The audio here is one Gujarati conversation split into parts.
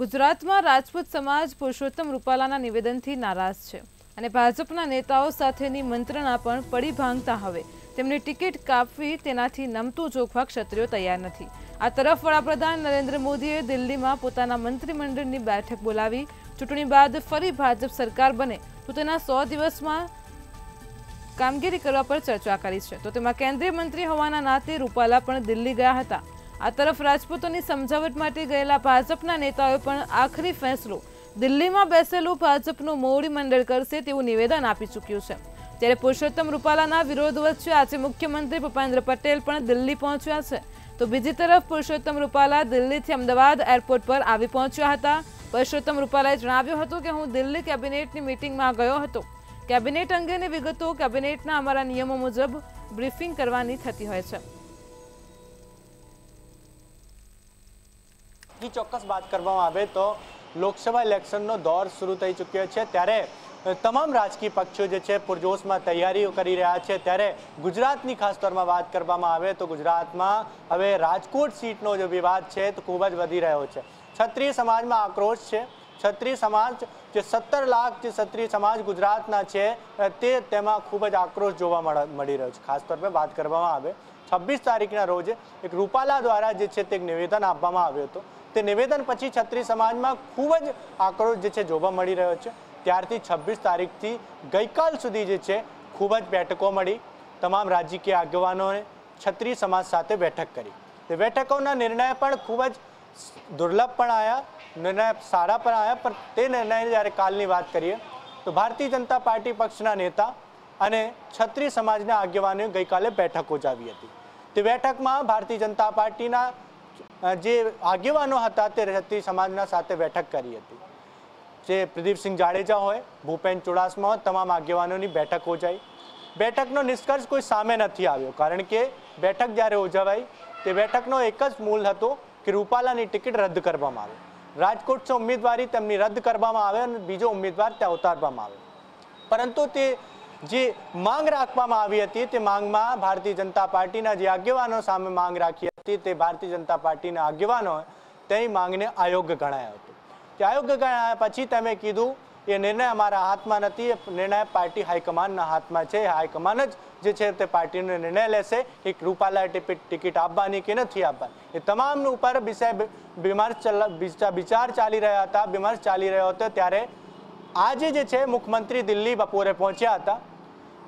ગુજરાતમાં રાજપૂત સમાજ પુરુષોત્તમ રૂપાલાના નિવેદનથી નારાજ છે અને ભાજપના નેતાઓ સાથેની મંત્રણા પણ પડી ભાંગતા હવે તેમની ટિકિટ કાપવી તેનાથી નમતું જોખવા ક્ષત્રિયો તૈયાર નથી આ તરફ વડાપ્રધાન નરેન્દ્ર મોદીએ દિલ્હીમાં પોતાના મંત્રીમંડળની બેઠક બોલાવી ચૂંટણી બાદ ફરી ભાજપ સરકાર બને તો તેના સો દિવસમાં કામગીરી કરવા પર ચર્ચા કરી છે તો તેમાં કેન્દ્રીય મંત્રી હોવાના નાતે રૂપાલા પણ દિલ્હી ગયા હતા આ તરફ રાજપૂતોની સમજાવટ માટે ગયેલા ભાજપના નેતાઓએ પણ આખરી ફેંસલો દિલ્હીમાં બેસેલું ભાજપનું મોવડી મંડળ કરશે તેવું નિવેદન આપી ચૂક્યું છે ત્યારે પુરુષોત્તમ રૂપાલાના વિરોધ વચ્ચે આજે મુખ્યમંત્રી ભૂપેન્દ્ર પટેલ પણ દિલ્હી પહોંચ્યા છે તો બીજી તરફ પુરુષોત્તમ રૂપાલા દિલ્હીથી અમદાવાદ એરપોર્ટ પર આવી પહોંચ્યા હતા પુરુષોત્તમ રૂપાલાએ જણાવ્યું હતું કે હું દિલ્હી કેબિનેટની મિટિંગમાં ગયો હતો કેબિનેટ અંગેની વિગતો કેબિનેટના અમારા નિયમો મુજબ બ્રીફિંગ કરવાની થતી હોય છે जी चौकस बात करवाऊं आवे तो लोकसभा इलेक्शन नो दौर शुरू થઈ ચુક્યો છે ત્યારે તમામ રાજકીય પક્ષો જે છે પુરજોશ માં તૈયારી કરી રહ્યા છે ત્યારે ગુજરાત ની ખાસ તર માં વાત કરવામાં આવે તો ગુજરાત માં હવે રાજકોટ સીટ નો જે વિવાદ છે તો કોબજ વધી રહ્યો છે છત્રી સમાજ માં आक्रोश છે છત્રી સમાજ જે 17 લાખ જે છત્રી સમાજ ગુજરાત ના છે તે તેમાં ખૂબ જ आक्रोश જોવા મળી રહ્યો છે ખાસ તર પર વાત કરવામાં આવે 26 તારીખ ના રોજ એક રૂપાલા દ્વારા જે છે તે એક નિવેદન આપવામાં આવ્યું હતું તે નિવેદન પછી છત્રી સમાજમાં ખૂબ જ આકરો જે છે જોબા મળી રહ્યો છે ત્યારથી 26 તારીખથી ગઈકાલ સુધી જે છે ખૂબ જ બેઠકો મળી તમામ રાજકીય આગેવાનોએ છત્રી સમાજ સાથે બેઠક કરી તે બેઠકોના નિર્ણય પણ ખૂબ જ દુર્લભ પણ આયા નિર્ણય સારા પર આયા પર તે નિર્ણય જ્યારે કાલીની વાત કરીએ તો ભારતીય જનતા પાર્ટી પક્ષના નેતા અને છત્રી સમાજના આગેવાનોએ ગઈકાલે બેઠક હો જાવી હતી તે બેઠકમાં ભારતીય જનતા પાર્ટીના જે આગેવાનો હતા તે રતી સમાજના સાથે બેઠક કરી હતી જે પ્રદીપસિંહ જાડેજા હોય ભૂપેન ચુડાસમા તમામ આગેવાનોની બેઠક હો ગઈ બેઠકનો નિષ્કર્ષ કોઈ સામે નથી આવ્યો કારણ કે બેઠક જ્યારે હો ગઈ તે બેઠકનો એક જ મૂળ હતો કે રૂપાલાની ટિકિટ રદ કરવામાં આવે રાજકોટ છે ઉમેદવારી તેમની રદ કરવામાં આવે અને બીજો ઉમેદવાર તે ઉતારવામાં આવે પરંતુ તે જે માંગ રાખવામાં આવી હતી તે માંગમાં ભારતીય જનતા પાર્ટીના જે આગેવાનો સામે માંગ રાખી તે ભારતીય જનતા પાર્ટી ના આદેશો નો તેઈ માંગને આયોગ ઘણાયા હતો કે આયોગ ઘણાયા પછી તમે કીધું કે નિર્ણય અમારા હાથ માં નથી નિર્ણય પાર્ટી હાઈ કમાન્ડ ના હાથ માં છે હાઈ કમાન્ડ જ જે છે તે પાર્ટી નો નિર્ણય લેશે કે રૂપાલાટી પર ટિકિટ આપવાની કે ન થિયા પણ એ તમામ ઉપર વિશે વિચાર ચલ ਵਿਚાર ચાલી રહ્યો હતો વિચાર ચાલી રહ્યો હતો ત્યારે આજ જે છે મુખ્યમંત્રી દિલ્હી બપોરે પહોંચ્યા હતા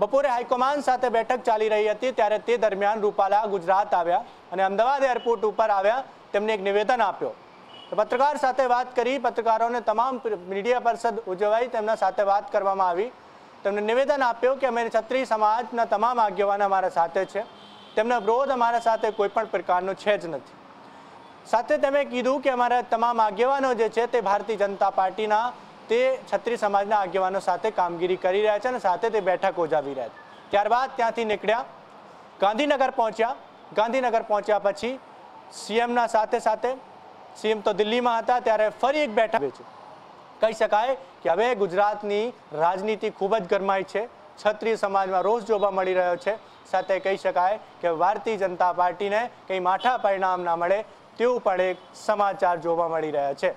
બપોરે હાઈ કમાન્ડ સાથે બેઠક ચાલી રહી હતી ત્યારે તે દરમિયાન રૂપાલા ગુજરાત આવ્યા અને અમદાવાદ એરપોર્ટ ઉપર આવ્યા તેમને એક નિવેદન આપ્યો તો પત્રકાર સાથે વાત કરી પત્રકારોને તમામ મીડિયા પરિષદ ઉજવાઈ તેમના સાથે વાત કરવામાં આવી તેમને નિવેદન આપ્યું કે અમે ક્ષત્રિય સમાજના તમામ આગેવાન અમારા સાથે છે તેમનો વિરોધ અમારા સાથે કોઈપણ પ્રકારનો છે જ નથી સાથે તમે કીધું કે અમારા તમામ આગેવાનો જે છે તે ભારતીય જનતા પાર્ટીના તે છત્રી સમાજના આગેવાનો સાથે કામગીરી કરી રહ્યા છે અને સાથે તે બેઠક ઉજાવી રહ્યા છે ત્યારબાદ ત્યાંથી નીકળ્યા ગાંધીનગર પહોંચ્યા गांधीनगर पहुंचा पछि सीएम ना साथे-सते सीएम तो दिल्ली में હતા ત્યારે ફરી એક બેઠા કહી શકાય કે હવે ગુજરાતની રાજનીતિ ખૂબ જ ગરમાઈ છે છત્રી સમાજમાં રોજ જોબા મળી રહ્યો છે સાથે કહી શકાય કે વાર્તી જનતા પાર્ટીને કઈ માઠા પરિણામ ન મળે તેઉ પર એક સમાચાર જોબા મળી રહ્યો છે